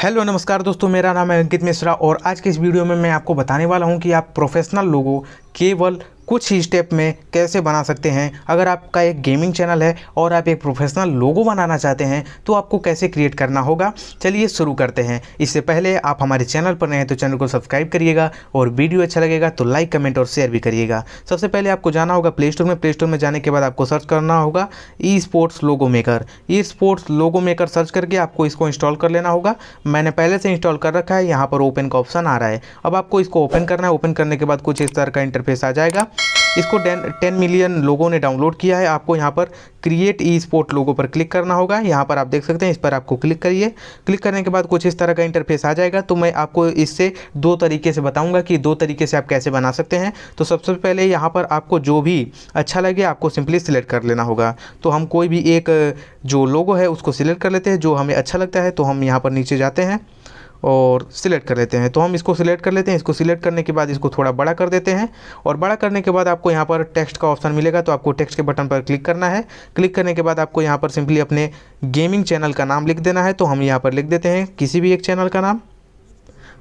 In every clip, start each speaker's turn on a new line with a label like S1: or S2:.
S1: hello नमस्कार दोस्तों मेरा नाम है अंकित मिश्रा और आज के इस वीडियो में मैं आपको बताने वाला हूं कि आप प्रोफेशनल लोगों केवल कुछ ही स्टेप में कैसे बना सकते हैं अगर आपका एक गेमिंग चैनल है और आप एक प्रोफेशनल लोगो बनाना चाहते हैं तो आपको कैसे क्रिएट करना होगा चलिए शुरू करते हैं इससे पहले आप हमारे चैनल पर नए हैं तो चैनल को सब्सक्राइब करिएगा और वीडियो अच्छा लगेगा तो लाइक कमेंट और शेयर भी करिएगा सबसे पहले आपको जाना होगा प्ले स्टोर में प्ले स्टोर में जाने के बाद आपको सर्च करना होगा esports logo maker esports logo maker search करके आपको इसको इंस्टॉल कर लेना होगा मैंने पहले से इंस्टॉल कर रखा है यहाँ पर ओपन का ऑप्शन आ रहा है अब आपको इसको ओपन करना है ओपन करने के बाद कुछ इस तरह का इंटरफेस आ जाएगा इसको टेन मिलियन लोगों ने डाउनलोड किया है आपको यहाँ पर क्रिएट ई स्पोर्ट लोगों पर क्लिक करना होगा यहाँ पर आप देख सकते हैं इस पर आपको क्लिक करिए क्लिक करने के बाद कुछ इस तरह का इंटरफेस आ जाएगा तो मैं आपको इससे दो तरीके से बताऊँगा कि दो तरीके से आप कैसे बना सकते हैं तो सबसे पहले यहाँ पर आपको जो भी अच्छा लगे आपको सिंपली सिलेक्ट कर लेना होगा तो हम कोई भी एक जो लोगो है उसको सिलेक्ट कर लेते हैं जो हमें अच्छा लगता है तो हम यहाँ पर नीचे जाते हैं और सिलेक्ट कर लेते हैं तो हम इसको सिलेक्ट कर लेते हैं इसको सिलेक्ट करने के बाद इसको थोड़ा बड़ा कर देते हैं और बड़ा करने के बाद आपको यहाँ पर टेक्स्ट का ऑप्शन मिलेगा तो आपको टेक्स्ट के बटन पर क्लिक करना है क्लिक करने के बाद आपको यहाँ पर सिंपली अपने गेमिंग चैनल का नाम लिख देना है तो हम यहाँ पर लिख देते हैं किसी भी एक चैनल का नाम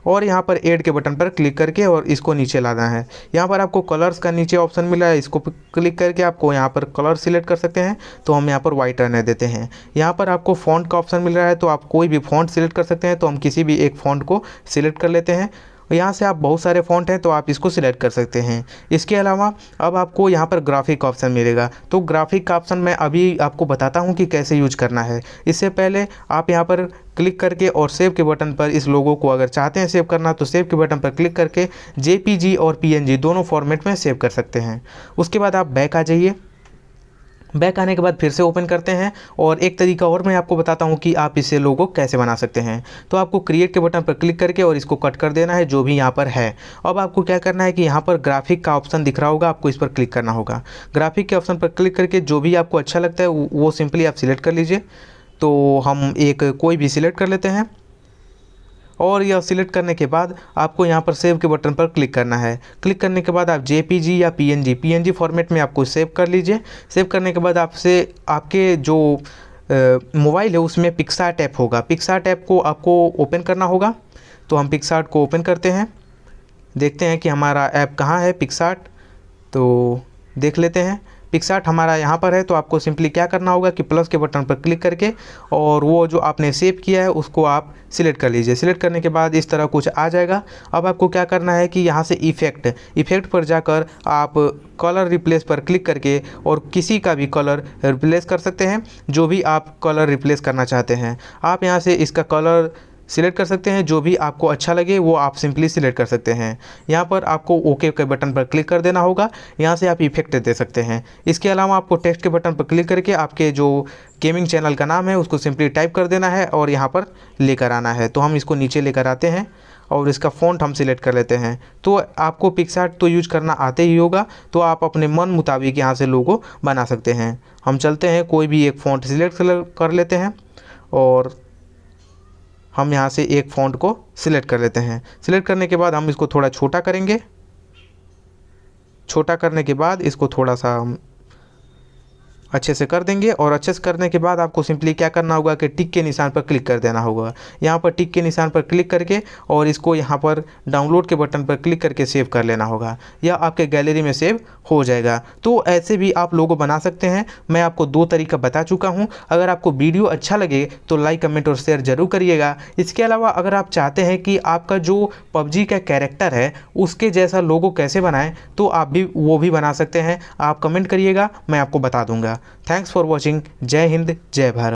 S1: और यहाँ पर एड के बटन पर क्लिक करके और इसको नीचे लाना है यहाँ पर आपको कलर्स का नीचे ऑप्शन मिला है इसको क्लिक करके आपको यहाँ पर कलर सिलेक्ट कर सकते हैं तो हम यहाँ पर वाइट रहने देते हैं यहाँ पर आपको फ़ॉन्ट का ऑप्शन मिल रहा है तो आप कोई भी फ़ॉन्ट सिलेक्ट कर सकते हैं तो हम किसी भी एक फ़ॉन्ट को सिलेक्ट कर लेते हैं यहाँ से आप बहुत सारे फॉन्ट हैं तो आप इसको सिलेक्ट कर सकते हैं इसके अलावा अब आपको यहाँ पर ग्राफिक ऑप्शन मिलेगा तो ग्राफिक का ऑप्शन मैं अभी आपको बताता हूँ कि कैसे यूज करना है इससे पहले आप यहाँ पर क्लिक करके और सेव के बटन पर इस लोगो को अगर चाहते हैं सेव करना तो सेव के बटन पर क्लिक करके जे और पी दोनों फॉर्मेट में सेव कर सकते हैं उसके बाद आप बैक आ जाइए बैक आने के बाद फिर से ओपन करते हैं और एक तरीका और मैं आपको बताता हूँ कि आप इसे लोगो कैसे बना सकते हैं तो आपको क्रिएट के बटन पर क्लिक करके और इसको कट कर देना है जो भी यहाँ पर है अब आपको क्या करना है कि यहाँ पर ग्राफिक का ऑप्शन दिख रहा होगा आपको इस पर क्लिक करना होगा ग्राफिक के ऑप्शन पर क्लिक करके जो भी आपको अच्छा लगता है वो सिंपली आप सिलेक्ट कर लीजिए तो हम एक कोई भी सिलेक्ट कर लेते हैं और यह सिलेक्ट करने के बाद आपको यहाँ पर सेव के बटन पर क्लिक करना है क्लिक करने के बाद आप जे या पी पीएनजी फॉर्मेट में आपको सेव कर लीजिए सेव करने के बाद आपसे आपके जो मोबाइल है उसमें पिक्सार्ट ऐप होगा पिक्सार्ट ऐप को आपको ओपन करना होगा तो हम पिक्सार्ट को ओपन करते हैं देखते हैं कि हमारा ऐप कहाँ है पिक्सार्ट तो देख लेते हैं पिक्सार्ट हमारा यहाँ पर है तो आपको सिंपली क्या करना होगा कि प्लस के बटन पर क्लिक करके और वो जो आपने सेव किया है उसको आप सिलेक्ट कर लीजिए सिलेक्ट करने के बाद इस तरह कुछ आ जाएगा अब आपको क्या करना है कि यहाँ से इफेक्ट इफेक्ट पर जाकर आप कलर रिप्लेस पर क्लिक करके और किसी का भी कलर रिप्लेस कर सकते हैं जो भी आप कलर रिप्लेस करना चाहते हैं आप यहाँ से इसका कलर सिलेक्ट कर सकते हैं जो भी आपको अच्छा लगे वो आप सिंपली सिलेक्ट कर सकते हैं यहाँ पर आपको ओके के बटन पर क्लिक कर देना होगा यहाँ से आप इफेक्ट दे सकते हैं इसके अलावा आपको टेक्स्ट के बटन पर क्लिक करके आपके जो गेमिंग चैनल का नाम है उसको सिंपली टाइप कर देना है और यहाँ पर लेकर आना है तो हम इसको नीचे लेकर आते हैं और इसका फ़ॉन्ट हम सिलेक्ट कर लेते हैं तो आपको पिक्सार्ट तो यूज करना आते ही होगा तो आप अपने मन मुताबिक यहाँ से लोगो बना सकते हैं हम चलते हैं कोई भी एक फ़ॉन्ट सिलेक्ट कर लेते हैं और हम यहाँ से एक फ़ॉन्ट को सिलेक्ट कर लेते हैं सिलेक्ट करने के बाद हम इसको थोड़ा छोटा करेंगे छोटा करने के बाद इसको थोड़ा सा हम अच्छे से कर देंगे और अच्छे से करने के बाद आपको सिंपली क्या करना होगा कि टिक के निशान पर क्लिक कर देना होगा यहाँ पर टिक के निशान पर क्लिक करके और इसको यहाँ पर डाउनलोड के बटन पर क्लिक करके सेव कर लेना होगा या आपके गैलरी में सेव हो जाएगा तो ऐसे भी आप लोगो बना सकते हैं मैं आपको दो तरीका बता चुका हूँ अगर आपको वीडियो अच्छा लगे तो लाइक कमेंट और शेयर ज़रूर करिएगा इसके अलावा अगर आप चाहते हैं कि आपका जो पबजी का कैरेक्टर है उसके जैसा लोगो कैसे बनाएं तो आप भी वो भी बना सकते हैं आप कमेंट करिएगा मैं आपको बता दूँगा थैंक्स फॉर वॉचिंग जय हिंद जय भारत